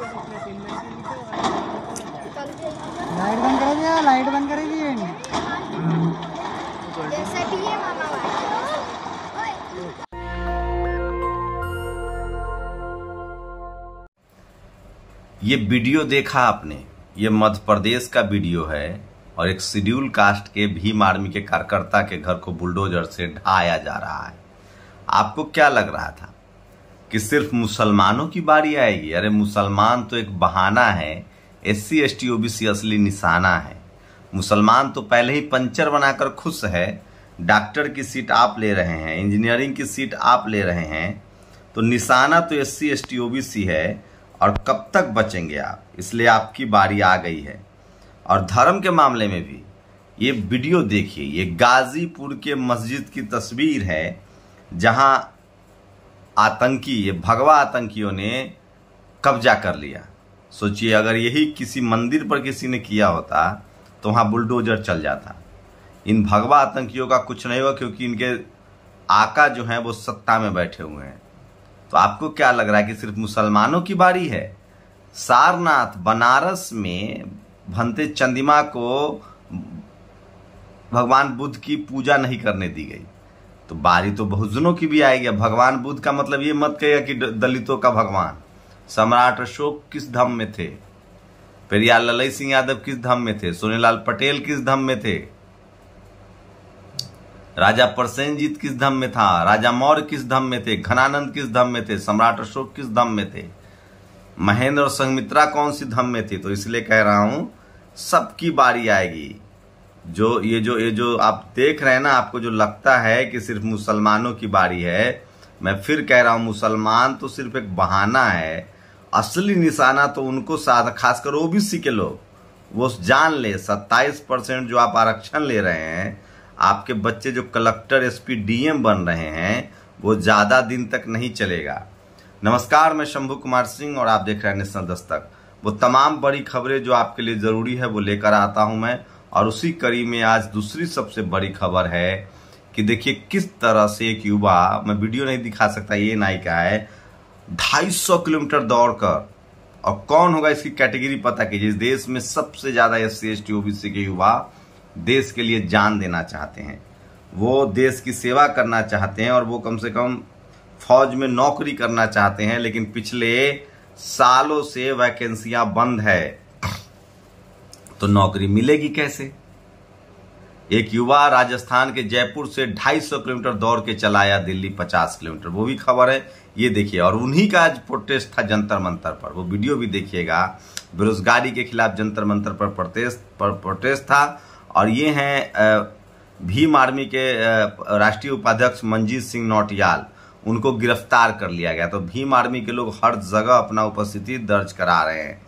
light बंद कर दिया लाइट बंद कर दिए है ये वीडियो देखा आपने ये मध्य प्रदेश का वीडियो है और एक शेड्यूल कास्ट के भीम आर्मी के कार्यकर्ता के घर को बुलडोजर से ढाया जा रहा है आपको क्या लग रहा था कि सिर्फ मुसलमानों की बारी आएगी अरे मुसलमान तो एक बहाना है S C S T O B C असली निशाना है मुसलमान तो पहले ही पंचर बनाकर खुश है डॉक्टर की सीट आप ले रहे हैं इंजीनियरिंग की सीट आप ले रहे हैं तो निशाना तो S C S T O B C है और कब तक बचेंगे आप इसलिए आपकी बारी आ गई है और धर्म के मामले में भी ये वीडियो देखिए ये गाजीपुर के मस्जिद की तस्वीर है जहाँ आतंकी ये भगवा आतंकियों ने कब्जा कर लिया सोचिए अगर यही किसी मंदिर पर किसी ने किया होता तो वहाँ बुलडोजर चल जाता इन भगवा आतंकियों का कुछ नहीं हुआ क्योंकि इनके आका जो हैं वो सत्ता में बैठे हुए हैं तो आपको क्या लग रहा है कि सिर्फ मुसलमानों की बारी है सारनाथ बनारस में भंते चंदिमा को भगवान बुद्ध की पूजा नहीं करने दी गई तो बारी तो बहुजनों की भी आएगी भगवान बुद्ध का मतलब ये मत कहेगा कि दलितों का भगवान सम्राट अशोक किस धम में थे प्रिया ललई सिंह यादव किस धम में थे सोनीलाल पटेल किस धम में थे राजा प्रसेनजीत किस धम में था राजा मौर्य किस धम में थे घनानंद किस धम में थे सम्राट अशोक किस धम में थे महेंद्र और संगमित्रा कौन सी धम में थी तो इसलिए कह रहा हूं सबकी बारी आएगी जो ये जो ये जो आप देख रहे हैं ना आपको जो लगता है कि सिर्फ मुसलमानों की बारी है मैं फिर कह रहा हूँ मुसलमान तो सिर्फ एक बहाना है असली निशाना तो उनको साथ खासकर ओबीसी के लोग वो जान ले सत्ताईस परसेंट जो आप आरक्षण ले रहे हैं आपके बच्चे जो कलेक्टर एसपी डीएम बन रहे हैं वो ज़्यादा दिन तक नहीं चलेगा नमस्कार मैं शंभु कुमार सिंह और आप देख रहे हैं नेशनल दस्तक वो तमाम बड़ी खबरें जो आपके लिए ज़रूरी है वो लेकर आता हूँ मैं और उसी कड़ी में आज दूसरी सबसे बड़ी खबर है कि देखिए किस तरह से एक युवा मैं वीडियो नहीं दिखा सकता ये नायिका है ढाई सौ किलोमीटर दौड़ कर और कौन होगा इसकी कैटेगरी पता कीजिए देश में सबसे ज़्यादा S C S T OBC के युवा देश के लिए जान देना चाहते हैं वो देश की सेवा करना चाहते हैं और वो कम से कम फौज में नौकरी करना चाहते हैं लेकिन पिछले सालों से वैकेंसियां बंद है तो नौकरी मिलेगी कैसे एक युवा राजस्थान के जयपुर से 250 किलोमीटर दौड़ के चलाया दिल्ली 50 किलोमीटर वो भी खबर है ये देखिए और उन्हीं का आज प्रोटेस्ट था जंतर मंतर पर वो वीडियो भी देखिएगा बेरोजगारी के खिलाफ जंतर मंतर पर प्रोटेस्ट पर प्रोटेस्ट था और ये हैं भीम आर्मी के राष्ट्रीय उपाध्यक्ष मंजीत सिंह नौटियाल उनको गिरफ्तार कर लिया गया तो भीम आर्मी के लोग हर जगह अपना उपस्थिति दर्ज करा रहे हैं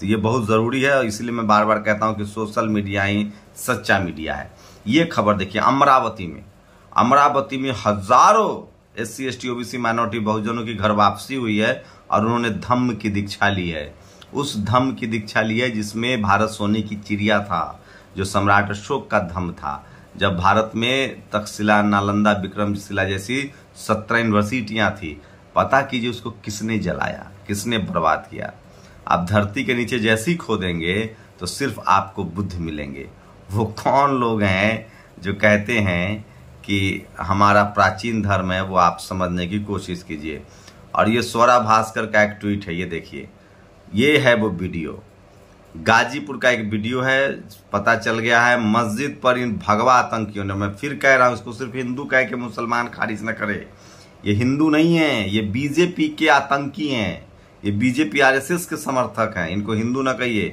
तो ये बहुत ज़रूरी है और मैं बार बार कहता हूँ कि सोशल मीडिया ही सच्चा मीडिया है ये खबर देखिए अमरावती में अमरावती में हजारों S C S T OBC minority बहुजनों की घर वापसी हुई है और उन्होंने धम्म की दीक्षा ली है उस धम्म की दीक्षा ली है जिसमें भारत सोने की चिड़िया था जो सम्राट अशोक का धम्म था जब भारत में तकशिला नालंदा विक्रमशिला जैसी सत्रह यूनिवर्सिटियाँ थी पता कीजिए उसको किसने जलाया किसने बर्बाद किया आप धरती के नीचे जैसे ही खोदेंगे तो सिर्फ आपको बुद्ध मिलेंगे वो कौन लोग हैं जो कहते हैं कि हमारा प्राचीन धर्म है वो आप समझने की कोशिश कीजिए और ये स्वरा भास्कर का एक ट्वीट है ये देखिए ये है वो वीडियो गाजीपुर का एक वीडियो है पता चल गया है मस्जिद पर इन भगवा आतंकियों ने मैं फिर कह रहा हूँ इसको सिर्फ हिंदू कह के मुसलमान खारिज न करे ये हिंदू नहीं है ये बीजेपी के आतंकी हैं ये बीजेपी आरएसएस के समर्थक हैं इनको हिंदू ना कहिए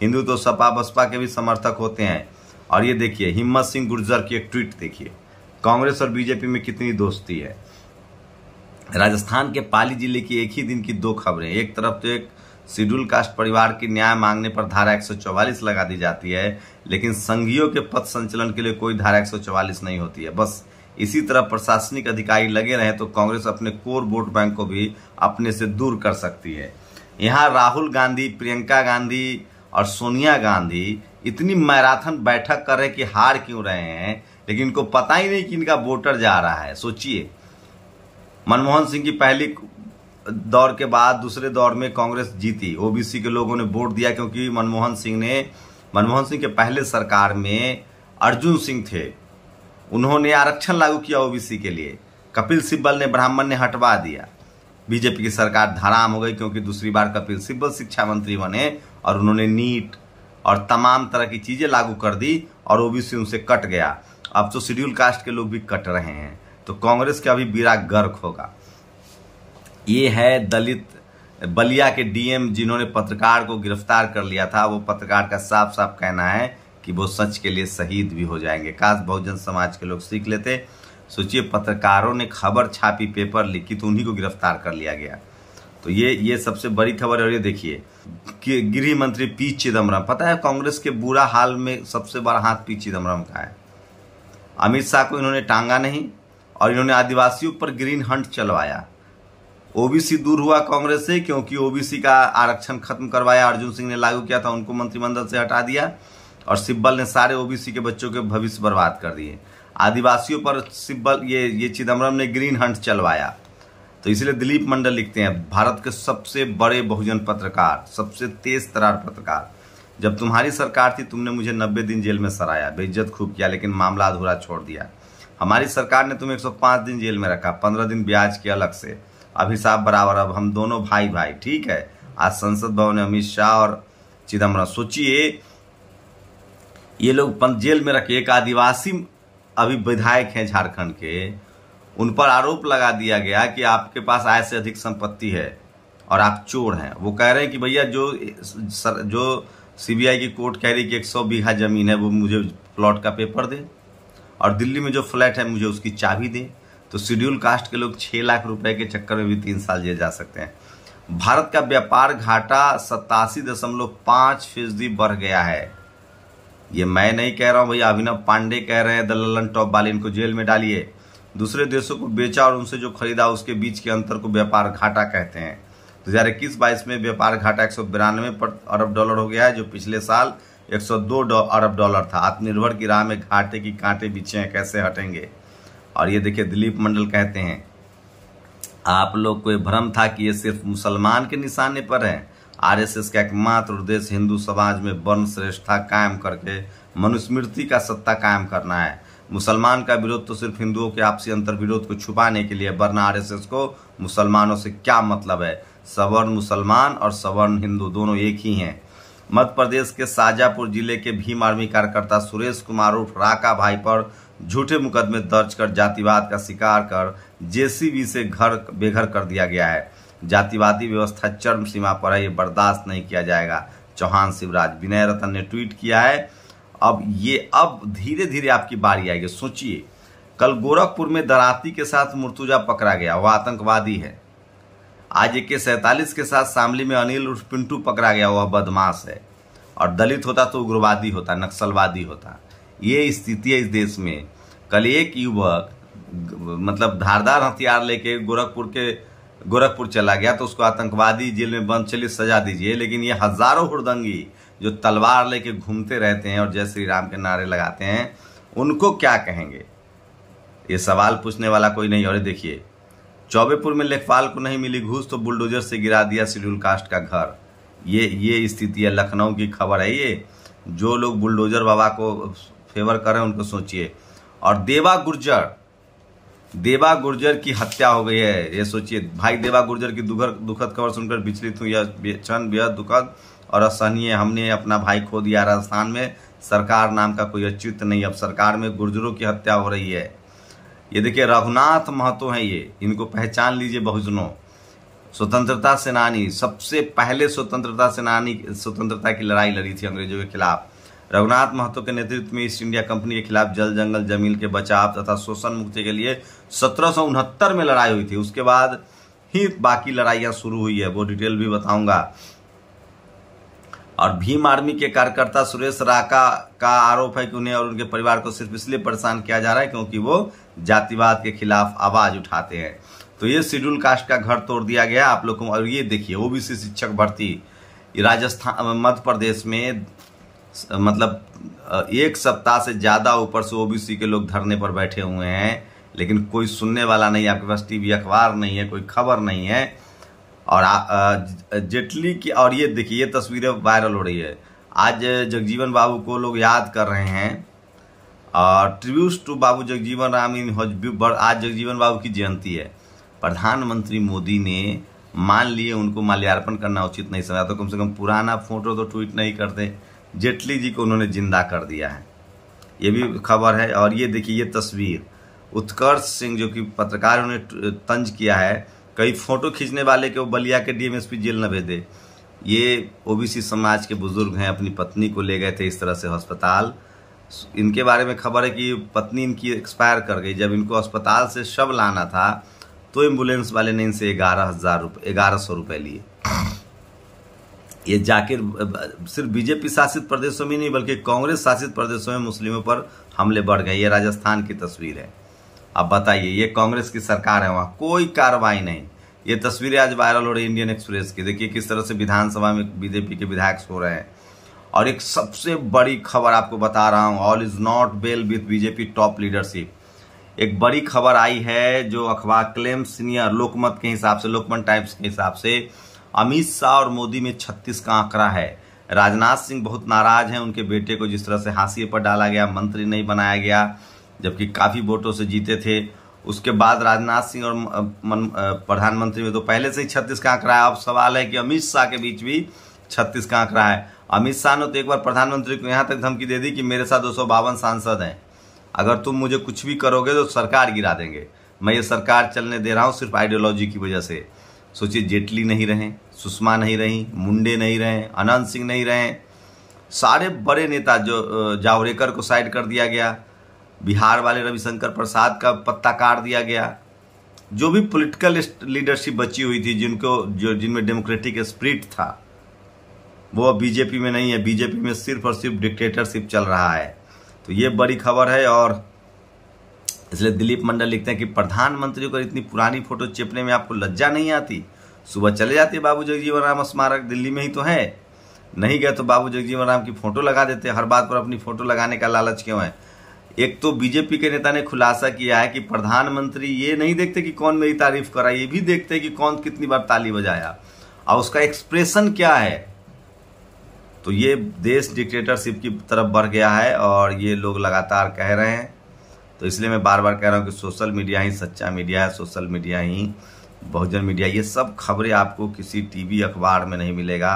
हिंदू तो सपा बसपा के भी समर्थक होते हैं और ये देखिए हिम्मत सिंह गुर्जर की एक ट्वीट देखिए कांग्रेस और बीजेपी में कितनी दोस्ती है राजस्थान के पाली जिले की एक ही दिन की दो खबरें एक तरफ तो एक शेड्यूल कास्ट परिवार की न्याय मांगने पर धारा 144 लगा दी जाती है लेकिन संघियों के पथ संचलन के लिए कोई धारा 144 नहीं होती है बस इसी तरह प्रशासनिक अधिकारी लगे रहें तो कांग्रेस अपने कोर वोट बैंक को भी अपने से दूर कर सकती है यहाँ राहुल गांधी प्रियंका गांधी और सोनिया गांधी इतनी मैराथन बैठक कर रहे कि हार क्यों रहे हैं लेकिन इनको पता ही नहीं कि इनका वोटर जा रहा है सोचिए मनमोहन सिंह की पहली दौर के बाद दूसरे दौर में कांग्रेस जीती ओबीसी के लोगों ने वोट दिया क्योंकि मनमोहन सिंह ने मनमोहन सिंह के पहले सरकार में अर्जुन सिंह थे उन्होंने आरक्षण लागू किया ओबीसी के लिए कपिल सिब्बल ने ब्राह्मण ने हटवा दिया बीजेपी की सरकार धराम हो गई क्योंकि दूसरी बार कपिल सिब्बल शिक्षा मंत्री बने और उन्होंने नीट और तमाम तरह की चीज़ें लागू कर दी और ओबीसी उनसे कट गया अब तो शेड्यूल कास्ट के लोग भी कट रहे हैं तो कांग्रेस का अभी बीरा गर्क होगा ये है दलित बलिया के डीएम जिन्होंने पत्रकार को गिरफ्तार कर लिया था वो पत्रकार का साफ साफ कहना है कि वो सच के लिए शहीद भी हो जाएंगे काश बहुजन समाज के लोग सीख लेते सोचिए पत्रकारों ने खबर छापी पेपर लिखी तो उन्हीं को गिरफ्तार कर लिया गया तो ये ये सबसे बड़ी खबर और ये देखिए गृह मंत्री पी चिदम्बरम पता है कांग्रेस के बुरा हाल में सबसे बड़ा हाथ पी चिदम्बरम का है अमित शाह को इन्होंने टांगा नहीं और इन्होंने आदिवासियों पर ग्रीन हंट चलवाया ओबीसी दूर हुआ कांग्रेस से क्योंकि ओबीसी का आरक्षण खत्म करवाया अर्जुन सिंह ने लागू किया था उनको मंत्रिमंडल से हटा दिया और सिब्बल ने सारे ओबीसी के बच्चों के भविष्य बर्बाद कर दिए आदिवासियों पर सिब्बल ये ये चिदम्बरम ने ग्रीन हंट चलवाया तो इसलिए दिलीप मंडल लिखते हैं भारत के सबसे बड़े बहुजन पत्रकार सबसे तेज तरार पत्रकार जब तुम्हारी सरकार थी तुमने मुझे नब्बे दिन जेल में सराया बेइज्जत खूब किया लेकिन मामला अधूरा छोड़ दिया हमारी सरकार ने तुम्हें 105 दिन जेल में रखा 15 दिन ब्याज के अलग से अब हिसाब बराबर अब हम दोनों भाई भाई ठीक है आज संसद भवन में अमित शाह और चिदम्बरम सोचिए ये लोग जेल में रखे एक आदिवासी अभी विधायक हैं झारखंड के उन पर आरोप लगा दिया गया कि आपके पास आय से अधिक संपत्ति है और आप चोर हैं वो कह रहे हैं कि भैया जो सर, जो सीबीआई की कोर्ट कह रही कि एक सौ बीघा ज़मीन है वो मुझे प्लॉट का पेपर दें और दिल्ली में जो फ्लैट है मुझे उसकी चाबी दें तो शेड्यूल कास्ट के लोग छः लाख रुपए के चक्कर में भी तीन साल जेल जा सकते हैं भारत का व्यापार घाटा सत्तासी दशमलव पाँच फीसदी बढ़ गया है ये मैं नहीं कह रहा हूँ भैया अभिनव पांडे कह रहे हैं ललन टॉप वाले इनको जेल में डालिए दूसरे देशों को बेचा और उनसे जो खरीदा उसके बीच के अंतर को व्यापार घाटा कहते हैं दो हज़ार इक्कीस बाईस में व्यापार घाटा एक सौ बिरानवे अरब डॉलर हो गया है जो पिछले साल 102 अरब डॉलर था आत्मनिर्भर की राह में घाटे की कांटे बिछे हैं कैसे हटेंगे और ये देखिए दिलीप मंडल कहते हैं आप लोग को भ्रम था कि ये सिर्फ मुसलमान के निशाने पर है आरएसएस का एकमात्र उद्देश्य हिंदू समाज में वर्ण श्रेष्ठता कायम करके मनुस्मृति का सत्ता कायम करना है मुसलमान का विरोध तो सिर्फ हिंदुओं के आपसी अंतर विरोध को छुपाने के लिए एस आरएसएस को मुसलमानों से क्या मतलब है सवर्ण मुसलमान और सवर्ण हिंदू दोनों एक ही हैं मध्य प्रदेश के शाजापुर जिले के भीम आर्मी कार्यकर्ता सुरेश कुमार उर्फ राका भाई पर झूठे मुकदमे दर्ज कर जातिवाद का शिकार कर जेसीबी से घर बेघर कर दिया गया है जातिवादी व्यवस्था चरम सीमा पर है ये बर्दाश्त नहीं किया जाएगा चौहान शिवराज विनय रतन ने ट्वीट किया है अब ये अब धीरे धीरे आपकी बारी आएगी सोचिए कल गोरखपुर में दराती के साथ मुर्तुजा पकड़ा गया वह आतंकवादी है आज ए के के साथ शामली में अनिल उर्फ पिंटू पकड़ा गया वह बदमाश है और दलित होता तो उग्रवादी होता नक्सलवादी होता ये स्थिति है इस देश में कल एक युवक मतलब धारदार हथियार लेके गोरखपुर के गोरखपुर चला गया तो उसको आतंकवादी जेल में बंद चलिए सजा दीजिए लेकिन ये हजारों हुड़दंगी जो तलवार लेके घूमते रहते हैं और जय श्री राम के नारे लगाते हैं उनको क्या कहेंगे ये सवाल पूछने वाला कोई नहीं और देखिए चौबेपुर में लेखपाल को नहीं मिली घूस तो बुलडोजर से गिरा दिया शेड्यूल कास्ट का घर ये ये स्थिति है लखनऊ की खबर है ये जो लोग बुलडोजर बाबा को फेवर करें उनको सोचिए और देवा गुर्जर देवा गुर्जर की हत्या हो गई है ये सोचिए भाई देवा गुर्जर की दुखद खबर सुनकर विचलित हुई क्षण बेहद दुखद और असहनीय हमने अपना भाई खो दिया राजस्थान में सरकार नाम का कोई औचित्य नहीं अब सरकार में गुर्जरों की हत्या हो रही है ये देखिए रघुनाथ महतो हैं ये इनको पहचान लीजिए बहुजनों स्वतंत्रता सेनानी सबसे पहले स्वतंत्रता सेनानी स्वतंत्रता की लड़ाई लड़ी थी अंग्रेजों के खिलाफ रघुनाथ महतो के नेतृत्व में ईस्ट इंडिया कंपनी के खिलाफ जल जंगल जमीन के बचाव तथा शोषण मुक्ति के लिए सत्रह में लड़ाई हुई थी उसके बाद ही बाकी लड़ाइयां शुरू हुई है वो डिटेल भी बताऊंगा और भीम आर्मी के कार्यकर्ता सुरेश राका का आरोप है कि उन्हें और उनके परिवार को सिर्फ इसलिए परेशान किया जा रहा है क्योंकि वो जातिवाद के खिलाफ आवाज उठाते हैं तो ये शेड्यूल कास्ट का घर तोड़ दिया गया आप लोगों को और ये देखिए ओबीसी शिक्षक भर्ती राजस्थान मध्य प्रदेश में मतलब एक सप्ताह से ज़्यादा ऊपर से ओबीसी के लोग धरने पर बैठे हुए हैं लेकिन कोई सुनने वाला नहीं आपके पास टीवी अखबार नहीं है कोई खबर नहीं है और जेटली की और ये देखिए ये तस्वीरें वायरल हो रही है आज जगजीवन बाबू को लोग याद कर रहे हैं और ट्रिब्यूट टू बाबू जगजीवन राम इन आज जगजीवन बाबू की जयंती है प्रधानमंत्री मोदी ने मान लिए उनको माल्यार्पण करना उचित नहीं समझा तो कम से कम पुराना फोटो तो ट्वीट नहीं करते जेटली जी को उन्होंने जिंदा कर दिया है ये भी खबर है और ये देखिए ये तस्वीर उत्कर्ष सिंह जो कि पत्रकार उन्हें तंज किया है कई फोटो खींचने वाले के वो बलिया के डीएमएसपी जेल न भेजे ये ओबीसी समाज के बुजुर्ग हैं अपनी पत्नी को ले गए थे इस तरह से अस्पताल इनके बारे में खबर है कि पत्नी इनकी एक्सपायर कर गई जब इनको अस्पताल से शव लाना था तो एम्बुलेंस वाले ने इनसे ग्यारह हज़ार रुपये ग्यारह सौ रुपये लिए ये जाकिर सिर्फ बीजेपी शासित प्रदेशों में नहीं बल्कि कांग्रेस शासित प्रदेशों में मुस्लिमों पर हमले बढ़ गए ये राजस्थान की तस्वीर है अब बताइए ये कांग्रेस की सरकार है वहाँ कोई कार्रवाई नहीं ये तस्वीरें आज वायरल हो रही इंडियन एक्सप्रेस की देखिए किस तरह से विधानसभा में बीजेपी के विधायक सो रहे हैं और एक सबसे बड़ी खबर आपको बता रहा हूँ all is not well with BJP top leadership एक बड़ी खबर आई है जो अखबार क्लेम सीनियर लोकमत के हिसाब से लोकमत टाइप्स के हिसाब से अमित शाह और मोदी में छत्तीस का आंकड़ा है राजनाथ सिंह बहुत नाराज हैं उनके बेटे को जिस तरह से हाशिए पर डाला गया मंत्री नहीं बनाया गया जबकि काफ़ी वोटों से जीते थे उसके बाद राजनाथ सिंह और प्रधानमंत्री में तो पहले से ही छत्तीस का आंकड़ा है अब सवाल है कि अमित शाह के बीच भी छत्तीस का आंकड़ा है अमित शाह ने तो एक बार प्रधानमंत्री को यहाँ तक धमकी दे दी कि मेरे साथ दो सांसद हैं अगर तुम मुझे कुछ भी करोगे तो सरकार गिरा देंगे मैं ये सरकार चलने दे रहा हूँ सिर्फ आइडियोलॉजी की वजह से सोचिए जेटली नहीं रहे सुषमा नहीं रहीं मुंडे नहीं रहे अनंत सिंह नहीं रहे सारे बड़े नेता जो जावड़ेकर को साइड कर दिया गया बिहार वाले रविशंकर प्रसाद का पत्ता काट दिया गया जो भी पॉलिटिकल लीडरशिप बची हुई थी जिनको जो जिनमें डेमोक्रेटिक स्प्रिट था वो बीजेपी में नहीं है बीजेपी में सिर्फ और सिर्फ डिक्टेटरशिप चल रहा है तो ये बड़ी खबर है और इसलिए दिलीप मंडल लिखते हैं कि प्रधानमंत्री को इतनी पुरानी फोटो चिपने में आपको लज्जा नहीं आती सुबह चले जाते बाबू जगजीवन राम स्मारक दिल्ली में ही तो है नहीं गए तो बाबू जगजीवन राम की फ़ोटो लगा देते हर बात पर अपनी फ़ोटो लगाने का लालच क्यों है एक तो बीजेपी के नेता ने खुलासा किया है कि प्रधानमंत्री ये नहीं देखते कि कौन मेरी तारीफ करा ये भी देखते हैं कि कौन कितनी बार ताली बजाया और उसका एक्सप्रेशन क्या है तो ये देश डिक्टेटरशिप की तरफ बढ़ गया है और ये लोग लगातार कह रहे हैं तो इसलिए मैं बार बार कह रहा हूँ कि सोशल मीडिया ही सच्चा मीडिया है सोशल मीडिया ही बहुजन मीडिया ये सब खबरें आपको किसी टीवी अखबार में नहीं मिलेगा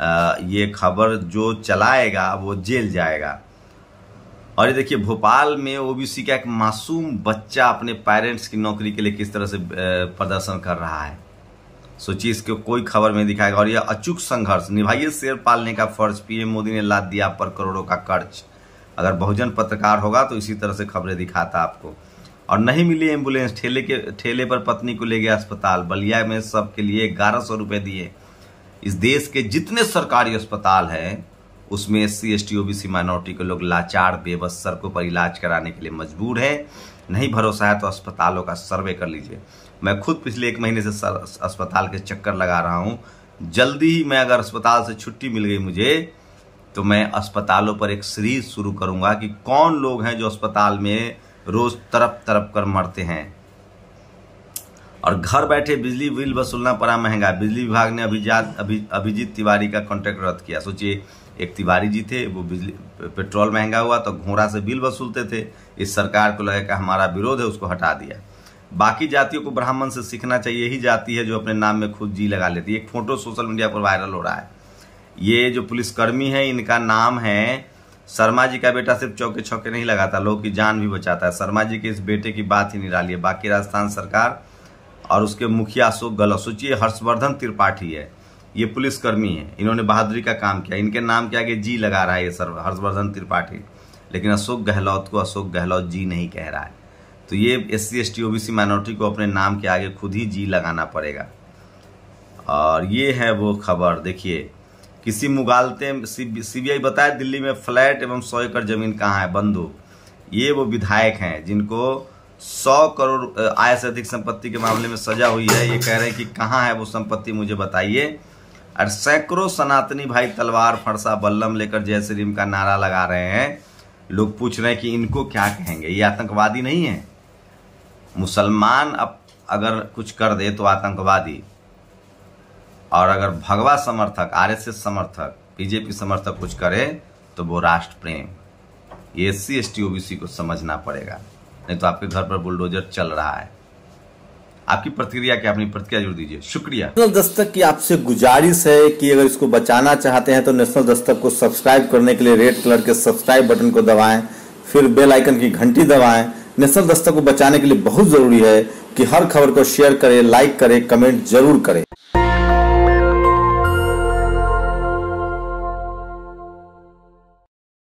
आ, ये खबर जो चलाएगा वो जेल जाएगा और ये देखिए भोपाल में ओबीसी का एक मासूम बच्चा अपने पेरेंट्स की नौकरी के लिए किस तरह से प्रदर्शन कर रहा है सोचिए इसके कोई खबर में दिखाएगा और यह अचूक संघर्ष निभाइए शेर पालने का फर्ज पीएम मोदी ने लाद दिया पर करोड़ों का कर्ज अगर बहुजन पत्रकार होगा तो इसी तरह से खबरें दिखाता आपको और नहीं मिली एम्बुलेंस ठेले के ठेले पर पत्नी को ले गया अस्पताल बलिया में सबके लिए ग्यारह सौ रुपये दिए इस देश के जितने सरकारी अस्पताल हैं उसमें S C S T O B C minority के लोग लाचार बेबस सड़कों पर इलाज कराने के लिए मजबूर है नहीं भरोसा है तो अस्पतालों का सर्वे कर लीजिए मैं खुद पिछले एक महीने से अस्पताल के चक्कर लगा रहा हूँ जल्दी ही मैं अगर अस्पताल से छुट्टी मिल गई मुझे तो मैं अस्पतालों पर एक सीरीज शुरू करूंगा कि कौन लोग हैं जो अस्पताल में रोज तरप तरप कर मरते हैं और घर बैठे बिजली बिल वसूलना पड़ा महंगा बिजली विभाग ने अभिजात अभि अभिजीत तिवारी का कॉन्ट्रैक्ट रद्द किया सोचिए एक तिवारी जी थे वो बिजली पेट्रोल महंगा हुआ तो घोड़ा से बिल वसूलते थे इस सरकार को लगेगा हमारा विरोध है उसको हटा दिया बाकी जातियों को ब्राह्मण से सीखना चाहिए यही जाति है जो अपने नाम में खुद जी लगा लेती है एक फोटो सोशल मीडिया पर वायरल हो रहा है ये जो पुलिसकर्मी है इनका नाम है शर्मा जी का बेटा सिर्फ चौके छौके नहीं लगाता लोगों की जान भी बचाता है शर्मा जी के इस बेटे की बात ही निराली है बाकी राजस्थान सरकार और उसके मुखिया अशोक गहलोत सोचिए हर्षवर्धन त्रिपाठी है ये पुलिसकर्मी है इन्होंने बहादुरी का काम किया इनके नाम के आगे जी लगा रहा है ये सर हर्षवर्धन त्रिपाठी लेकिन अशोक गहलोत को अशोक गहलोत जी नहीं कह रहा है तो ये S C S T O B C minority को अपने नाम के आगे खुद ही जी लगाना पड़ेगा और ये है वो खबर देखिए किसी मुगालते सीबीआई बताए दिल्ली में फ्लैट एवं सौ एकड़ जमीन कहाँ है बंधु ये वो विधायक हैं जिनको सौ करोड़ आय से अधिक संपत्ति के मामले में सजा हुई है ये कह रहे हैं कि कहाँ है वो संपत्ति मुझे बताइए और सैकड़ों सनातनी भाई तलवार फरसा बल्लम लेकर जय श्रीम का नारा लगा रहे हैं लोग पूछ रहे हैं कि इनको क्या कहेंगे ये आतंकवादी नहीं है मुसलमान अब अगर कुछ कर दे तो आतंकवादी और अगर भगवा समर्थक आरएसएस समर्थक बीजेपी समर्थक कुछ करे तो वो राष्ट्र प्रेम ये S C S T OBC को समझना पड़ेगा नहीं तो आपके घर पर बुलडोजर चल रहा है आपकी प्रतिक्रिया क्या अपनी प्रतिक्रिया जोड़ दीजिए शुक्रिया नेशनल दस्तक की आपसे गुजारिश है कि अगर इसको बचाना चाहते हैं तो नेशनल दस्तक को सब्सक्राइब करने के लिए रेड कलर के सब्सक्राइब बटन को दबाएं फिर बेल आइकन की घंटी दबाएं नेशनल दस्तक को बचाने के लिए बहुत जरूरी है कि हर खबर को शेयर करें लाइक करें कमेंट जरूर करें